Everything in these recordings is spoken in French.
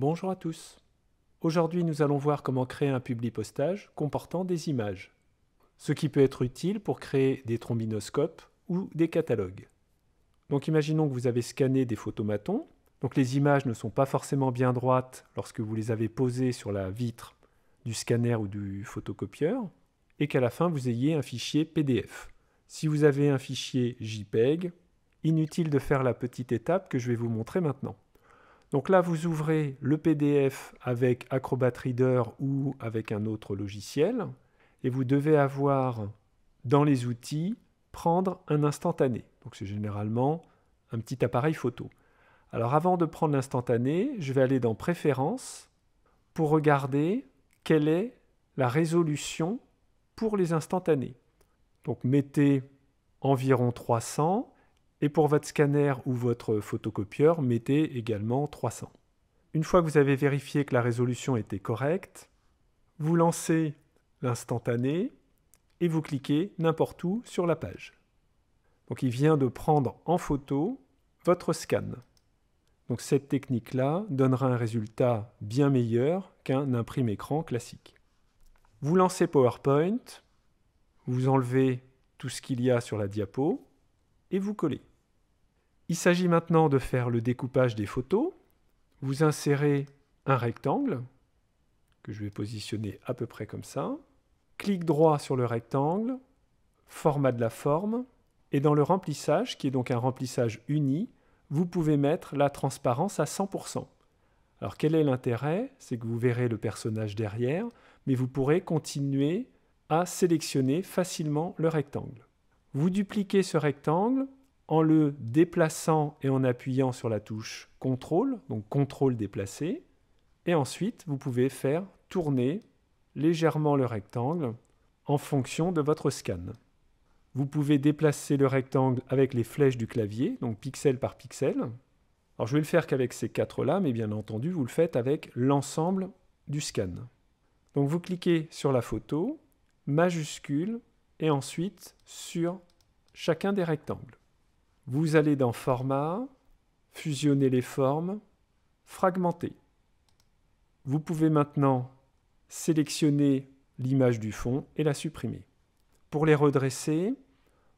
Bonjour à tous. Aujourd'hui, nous allons voir comment créer un publipostage comportant des images, ce qui peut être utile pour créer des trombinoscopes ou des catalogues. Donc imaginons que vous avez scanné des photomatons. Donc les images ne sont pas forcément bien droites lorsque vous les avez posées sur la vitre du scanner ou du photocopieur et qu'à la fin vous ayez un fichier PDF. Si vous avez un fichier JPEG, inutile de faire la petite étape que je vais vous montrer maintenant. Donc là, vous ouvrez le PDF avec Acrobat Reader ou avec un autre logiciel, et vous devez avoir dans les outils prendre un instantané. Donc c'est généralement un petit appareil photo. Alors avant de prendre l'instantané, je vais aller dans Préférences pour regarder quelle est la résolution pour les instantanés. Donc mettez environ 300 et pour votre scanner ou votre photocopieur, mettez également 300. Une fois que vous avez vérifié que la résolution était correcte, vous lancez l'instantané et vous cliquez n'importe où sur la page. Donc il vient de prendre en photo votre scan. Donc cette technique-là donnera un résultat bien meilleur qu'un imprime écran classique. Vous lancez PowerPoint, vous enlevez tout ce qu'il y a sur la diapo, et vous collez. Il s'agit maintenant de faire le découpage des photos. Vous insérez un rectangle, que je vais positionner à peu près comme ça. Clique droit sur le rectangle, format de la forme, et dans le remplissage, qui est donc un remplissage uni, vous pouvez mettre la transparence à 100%. Alors quel est l'intérêt C'est que vous verrez le personnage derrière, mais vous pourrez continuer à sélectionner facilement le rectangle. Vous dupliquez ce rectangle en le déplaçant et en appuyant sur la touche CTRL, donc CTRL déplacé. Et ensuite, vous pouvez faire tourner légèrement le rectangle en fonction de votre scan. Vous pouvez déplacer le rectangle avec les flèches du clavier, donc pixel par pixel. Alors je vais le faire qu'avec ces quatre-là, mais bien entendu, vous le faites avec l'ensemble du scan. Donc vous cliquez sur la photo, majuscule, et ensuite sur chacun des rectangles. Vous allez dans Format, fusionner les formes, fragmenter. Vous pouvez maintenant sélectionner l'image du fond et la supprimer. Pour les redresser,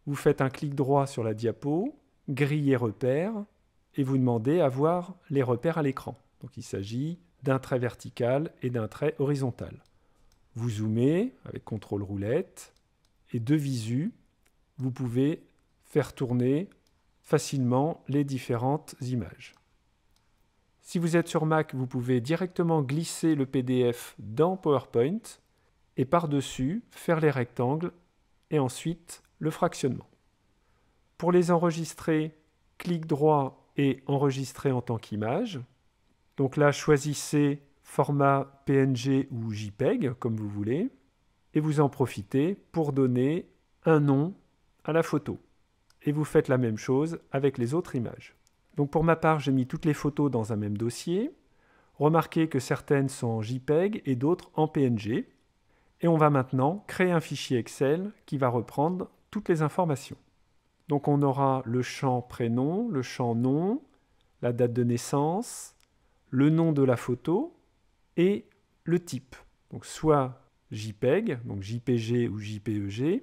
vous faites un clic droit sur la diapo, griller repères, et vous demandez à voir les repères à l'écran. Donc il s'agit d'un trait vertical et d'un trait horizontal. Vous zoomez avec CTRL roulette, et de visu, vous pouvez faire tourner facilement les différentes images. Si vous êtes sur Mac, vous pouvez directement glisser le PDF dans PowerPoint et par-dessus faire les rectangles et ensuite le fractionnement. Pour les enregistrer, clic droit et enregistrer en tant qu'image. Donc là, choisissez format PNG ou JPEG comme vous voulez et vous en profitez pour donner un nom à la photo. Et vous faites la même chose avec les autres images. Donc pour ma part, j'ai mis toutes les photos dans un même dossier. Remarquez que certaines sont en JPEG et d'autres en PNG. Et on va maintenant créer un fichier Excel qui va reprendre toutes les informations. Donc on aura le champ prénom, le champ nom, la date de naissance, le nom de la photo et le type. Donc soit JPEG, donc JPG ou JPEG,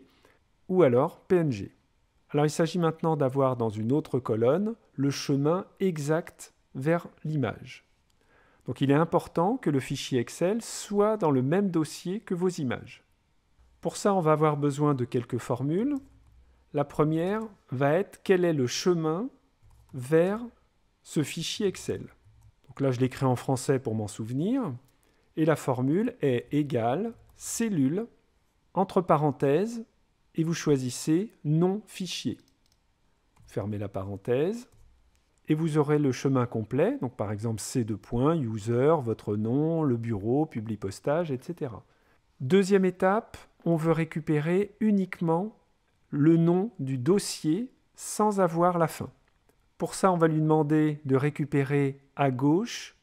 ou alors PNG. Alors il s'agit maintenant d'avoir dans une autre colonne le chemin exact vers l'image. Donc il est important que le fichier Excel soit dans le même dossier que vos images. Pour ça, on va avoir besoin de quelques formules. La première va être quel est le chemin vers ce fichier Excel. Donc là, je l'écris en français pour m'en souvenir. Et la formule est égale cellule, entre parenthèses, et vous choisissez nom fichier. Fermez la parenthèse et vous aurez le chemin complet, donc par exemple c deux user, votre nom, le bureau, PubliPostage, postage, etc. Deuxième étape, on veut récupérer uniquement le nom du dossier sans avoir la fin. Pour ça, on va lui demander de récupérer à gauche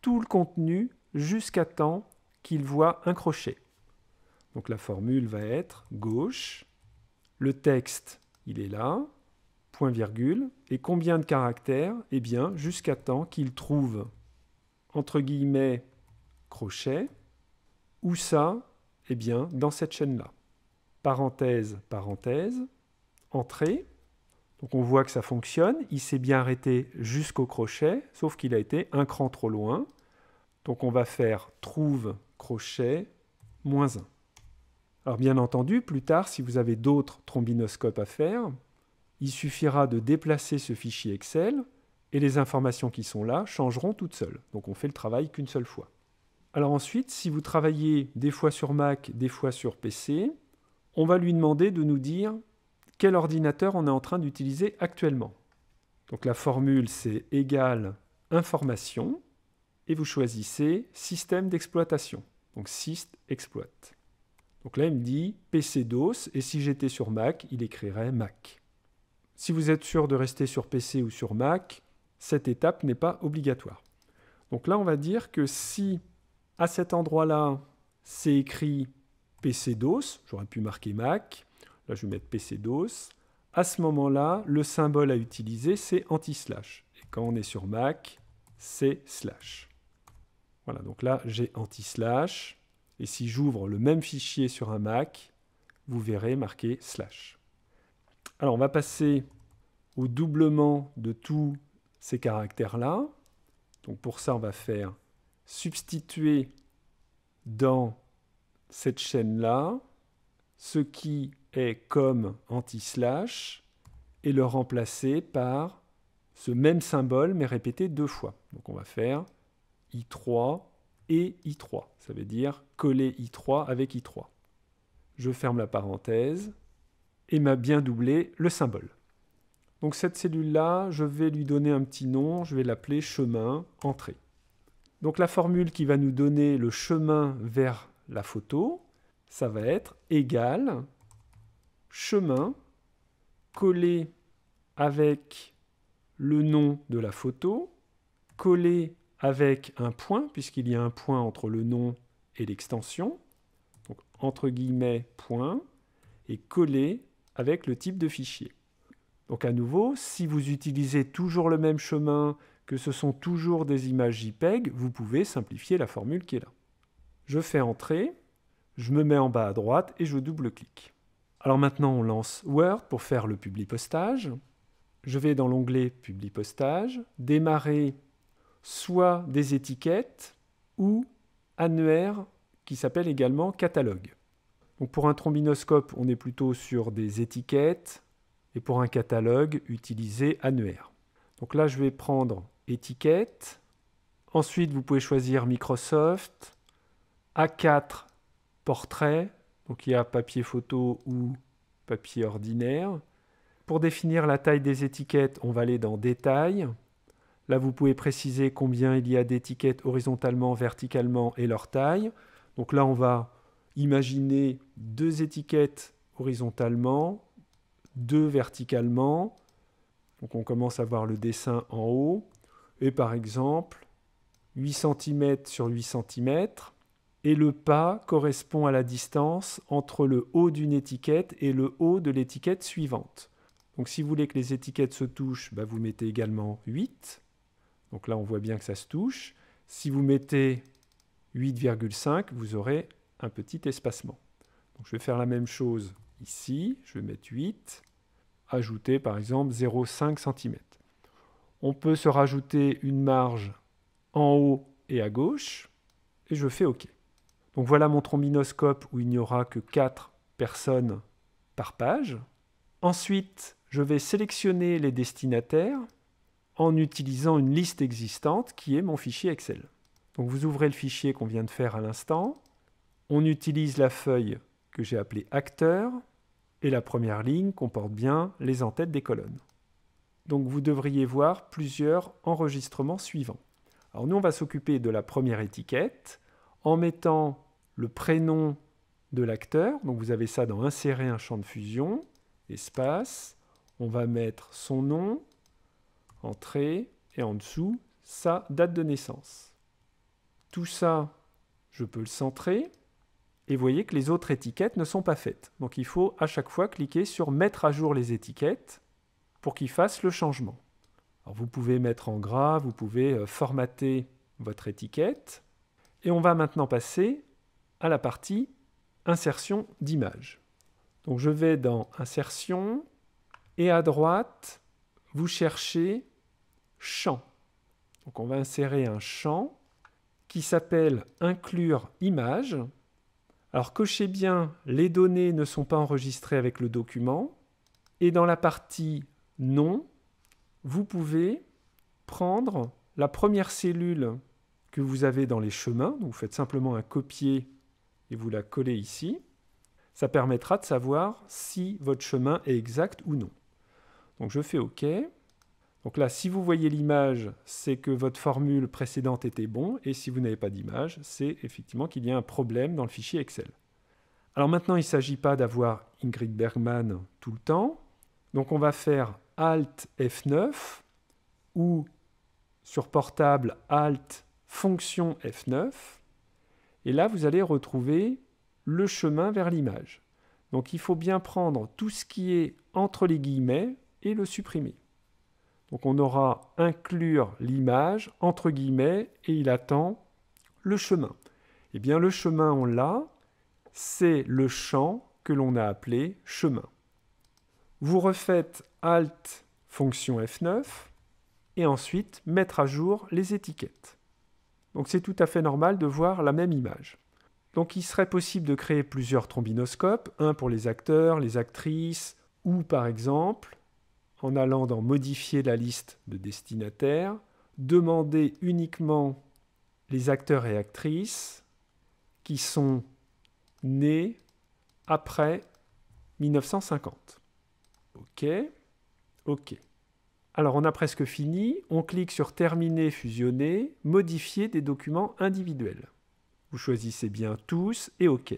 tout le contenu jusqu'à temps qu'il voit un crochet. Donc la formule va être gauche, le texte, il est là, point virgule, et combien de caractères Eh bien, jusqu'à temps qu'il trouve, entre guillemets, crochet, où ça Eh bien, dans cette chaîne-là. Parenthèse, parenthèse, entrée. Donc on voit que ça fonctionne, il s'est bien arrêté jusqu'au crochet, sauf qu'il a été un cran trop loin. Donc on va faire trouve crochet moins 1. Alors bien entendu, plus tard, si vous avez d'autres trombinoscopes à faire, il suffira de déplacer ce fichier Excel et les informations qui sont là changeront toutes seules. Donc on fait le travail qu'une seule fois. Alors ensuite, si vous travaillez des fois sur Mac, des fois sur PC, on va lui demander de nous dire quel ordinateur on est en train d'utiliser actuellement. Donc la formule c'est égal information et vous choisissez système d'exploitation. Donc syst donc là, il me dit PC-DOS, et si j'étais sur Mac, il écrirait Mac. Si vous êtes sûr de rester sur PC ou sur Mac, cette étape n'est pas obligatoire. Donc là, on va dire que si à cet endroit-là, c'est écrit PC-DOS, j'aurais pu marquer Mac, là je vais mettre PC-DOS, à ce moment-là, le symbole à utiliser, c'est anti-slash. Et quand on est sur Mac, c'est slash. Voilà, donc là, j'ai anti-slash. Et si j'ouvre le même fichier sur un Mac, vous verrez marqué slash. Alors on va passer au doublement de tous ces caractères-là. Donc pour ça, on va faire substituer dans cette chaîne-là ce qui est comme anti-slash et le remplacer par ce même symbole mais répété deux fois. Donc on va faire i3 I3. Ça veut dire coller I3 avec I3. Je ferme la parenthèse et m'a bien doublé le symbole. Donc cette cellule-là, je vais lui donner un petit nom, je vais l'appeler chemin entrée. Donc la formule qui va nous donner le chemin vers la photo, ça va être égal chemin collé avec le nom de la photo, collé avec un point, puisqu'il y a un point entre le nom et l'extension, donc entre guillemets point, et collé avec le type de fichier. Donc à nouveau, si vous utilisez toujours le même chemin, que ce sont toujours des images JPEG, vous pouvez simplifier la formule qui est là. Je fais entrer, je me mets en bas à droite et je double-clique. Alors maintenant, on lance Word pour faire le publipostage. Je vais dans l'onglet Publipostage, démarrer soit des étiquettes ou annuaires qui s'appellent également catalogue. pour un trombinoscope, on est plutôt sur des étiquettes et pour un catalogue, utilisez annuaire. Donc là, je vais prendre étiquette. Ensuite, vous pouvez choisir Microsoft, A4 portrait, donc il y a papier photo ou papier ordinaire. Pour définir la taille des étiquettes, on va aller dans Détails ». Là, vous pouvez préciser combien il y a d'étiquettes horizontalement, verticalement et leur taille. Donc là, on va imaginer deux étiquettes horizontalement, deux verticalement. Donc on commence à voir le dessin en haut. Et par exemple, 8 cm sur 8 cm. Et le pas correspond à la distance entre le haut d'une étiquette et le haut de l'étiquette suivante. Donc si vous voulez que les étiquettes se touchent, bah, vous mettez également 8. Donc là, on voit bien que ça se touche. Si vous mettez 8,5, vous aurez un petit espacement. je vais faire la même chose ici. Je vais mettre 8, ajouter par exemple 0,5 cm. On peut se rajouter une marge en haut et à gauche. Et je fais OK. Donc voilà mon trombinoscope où il n'y aura que 4 personnes par page. Ensuite, je vais sélectionner les destinataires en utilisant une liste existante qui est mon fichier Excel. Donc vous ouvrez le fichier qu'on vient de faire à l'instant. On utilise la feuille que j'ai appelée acteur et la première ligne comporte bien les entêtes des colonnes. Donc vous devriez voir plusieurs enregistrements suivants. Alors nous on va s'occuper de la première étiquette en mettant le prénom de l'acteur. Donc vous avez ça dans insérer un champ de fusion, espace, on va mettre son nom, entrée, et en dessous, sa date de naissance. Tout ça, je peux le centrer, et vous voyez que les autres étiquettes ne sont pas faites. Donc il faut à chaque fois cliquer sur Mettre à jour les étiquettes pour qu'il fasse le changement. vous pouvez mettre en gras, vous pouvez euh, formater votre étiquette. Et on va maintenant passer à la partie Insertion d'image. Donc je vais dans Insertion, et à droite, vous cherchez champ. Donc on va insérer un champ qui s'appelle inclure image. Alors cochez bien les données ne sont pas enregistrées avec le document et dans la partie nom, vous pouvez prendre la première cellule que vous avez dans les chemins, vous faites simplement un copier et vous la collez ici. Ça permettra de savoir si votre chemin est exact ou non. Donc je fais OK. Donc là, si vous voyez l'image, c'est que votre formule précédente était bon, et si vous n'avez pas d'image, c'est effectivement qu'il y a un problème dans le fichier Excel. Alors maintenant, il ne s'agit pas d'avoir Ingrid Bergman tout le temps, donc on va faire Alt F9 ou sur portable Alt fonction F9, et là vous allez retrouver le chemin vers l'image. Donc il faut bien prendre tout ce qui est entre les guillemets et le supprimer. Donc on aura inclure l'image entre guillemets et il attend le chemin. Eh bien le chemin on l'a, c'est le champ que l'on a appelé chemin. Vous refaites alt fonction F9 et ensuite mettre à jour les étiquettes. Donc c'est tout à fait normal de voir la même image. Donc il serait possible de créer plusieurs trombinoscopes, un pour les acteurs, les actrices, ou par exemple en allant dans modifier la liste de destinataires, demander uniquement les acteurs et actrices qui sont nés après 1950. OK. OK. Alors on a presque fini, on clique sur Terminer, Fusionner, Modifier des documents individuels. Vous choisissez bien tous et OK.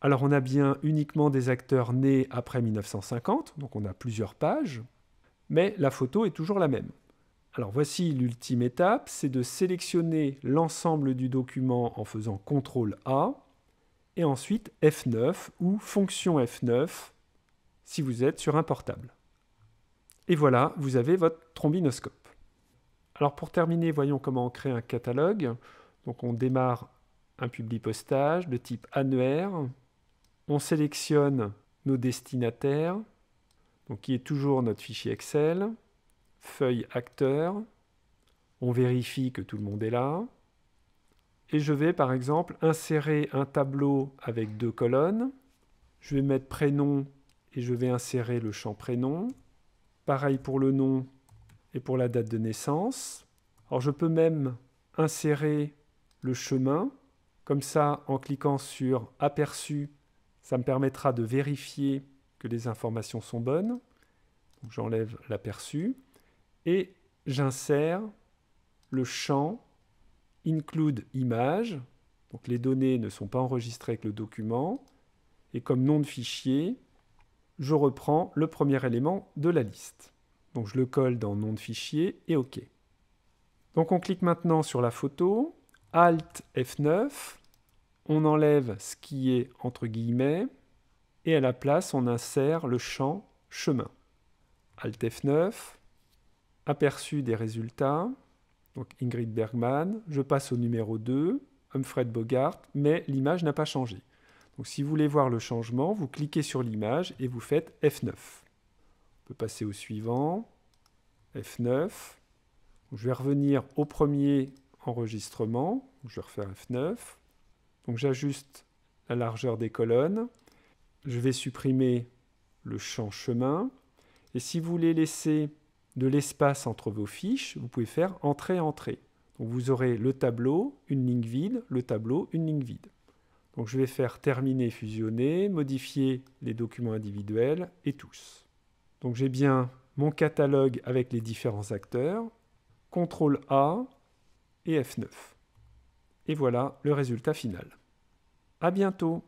Alors on a bien uniquement des acteurs nés après 1950, donc on a plusieurs pages mais la photo est toujours la même. Alors voici l'ultime étape, c'est de sélectionner l'ensemble du document en faisant CTRL A, et ensuite F9 ou fonction F9 si vous êtes sur un portable. Et voilà, vous avez votre trombinoscope. Alors pour terminer, voyons comment on crée un catalogue. Donc on démarre un publipostage de type annuaire, on sélectionne nos destinataires, donc qui est toujours notre fichier Excel, feuille acteur, on vérifie que tout le monde est là, et je vais par exemple insérer un tableau avec deux colonnes, je vais mettre prénom et je vais insérer le champ prénom, pareil pour le nom et pour la date de naissance, alors je peux même insérer le chemin, comme ça en cliquant sur aperçu, ça me permettra de vérifier les informations sont bonnes. J'enlève l'aperçu et j'insère le champ include image. Donc les données ne sont pas enregistrées avec le document. Et comme nom de fichier, je reprends le premier élément de la liste. Donc je le colle dans nom de fichier et OK. Donc on clique maintenant sur la photo. Alt F9. On enlève ce qui est entre guillemets et à la place on insère le champ chemin. Alt F9, aperçu des résultats, donc Ingrid Bergman, je passe au numéro 2, Humphrey Bogart, mais l'image n'a pas changé. Donc si vous voulez voir le changement, vous cliquez sur l'image et vous faites F9. On peut passer au suivant, F9. Je vais revenir au premier enregistrement, je vais refaire F9. Donc j'ajuste la largeur des colonnes je vais supprimer le champ chemin. Et si vous voulez laisser de l'espace entre vos fiches, vous pouvez faire entrée-entrée. Donc vous aurez le tableau, une ligne vide, le tableau, une ligne vide. Donc je vais faire terminer, fusionner, modifier les documents individuels et tous. Donc j'ai bien mon catalogue avec les différents acteurs, CTRL A et F9. Et voilà le résultat final. À bientôt!